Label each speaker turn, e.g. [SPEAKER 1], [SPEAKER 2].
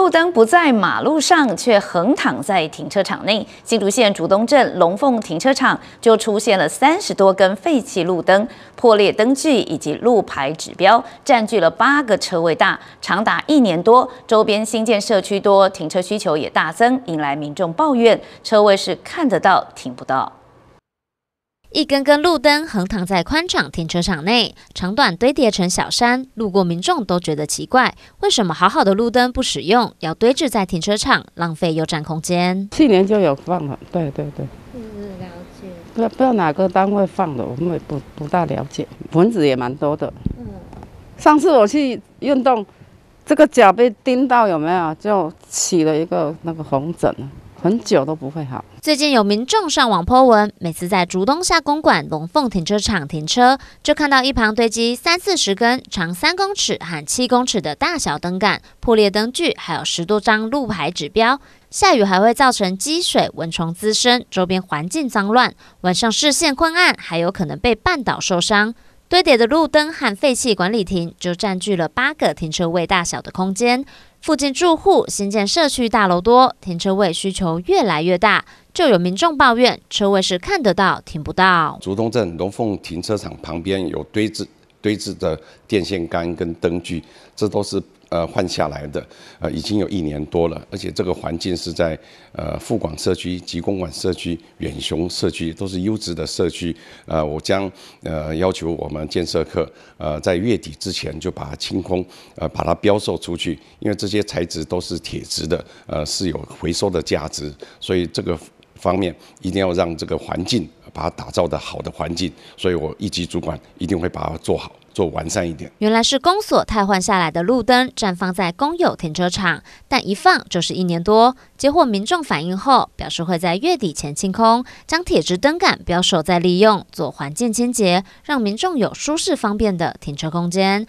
[SPEAKER 1] 路灯不在马路上，却横躺在停车场内。新竹县竹东镇龙凤停车场就出现了三十多根废弃路灯、破裂灯具以及路牌指标，占据了八个车位大，长达一年多。周边新建社区多，停车需求也大增，引来民众抱怨：车位是看得到，停不到。
[SPEAKER 2] 一根根路灯横躺在宽敞停车场内，长短堆叠成小山。路过民众都觉得奇怪：为什么好好的路灯不使用，要堆置在停车场，浪费又占空间？去年就有放了，对对
[SPEAKER 3] 对，
[SPEAKER 1] 嗯，了解，
[SPEAKER 3] 不不知道哪个单位放的，我们也不不大了解。蚊子也蛮多的。嗯，上次我去运动，这个脚被叮到，有没有就起了一个那个红疹？很久都不会好。最近有
[SPEAKER 2] 民众上网泼文，每次在竹东下公馆龙凤停车场停车，就看到一旁堆积三四十根长三公尺和七公尺的大小灯杆、破裂灯具，还有十多张路牌指标。下雨还会造成积水、蚊虫滋生，周边环境脏乱，晚上视线昏暗，还有可能被绊倒受伤。堆叠的路灯和废弃管理亭就占据了八个停车位大小的空间。附近住户新建社区大楼多，停车位需求越来越大，就有民众抱怨车位是看得到停不到。
[SPEAKER 3] 竹东镇龙凤停车场旁边有堆置。堆置的电线杆跟灯具，这都是呃换下来的，呃已经有一年多了，而且这个环境是在呃富广社区、吉公馆社区、远雄社区都是优质的社区，呃我将呃要求我们建设客呃在月底之前就把它清空，呃把它标售出去，因为这些材质都是铁质的，呃是有回收的价值，所以这个方面一定要让这个环境。把它打造的好的环境，所以我一级主管一定会把它做好，做完善一点。
[SPEAKER 2] 原来是公所汰换下来的路灯，绽放在公有停车场，但一放就是一年多。接获民众反映后，表示会在月底前清空，将铁质灯杆、标手再利用做环境清洁，让民众有舒适方便的停车空间。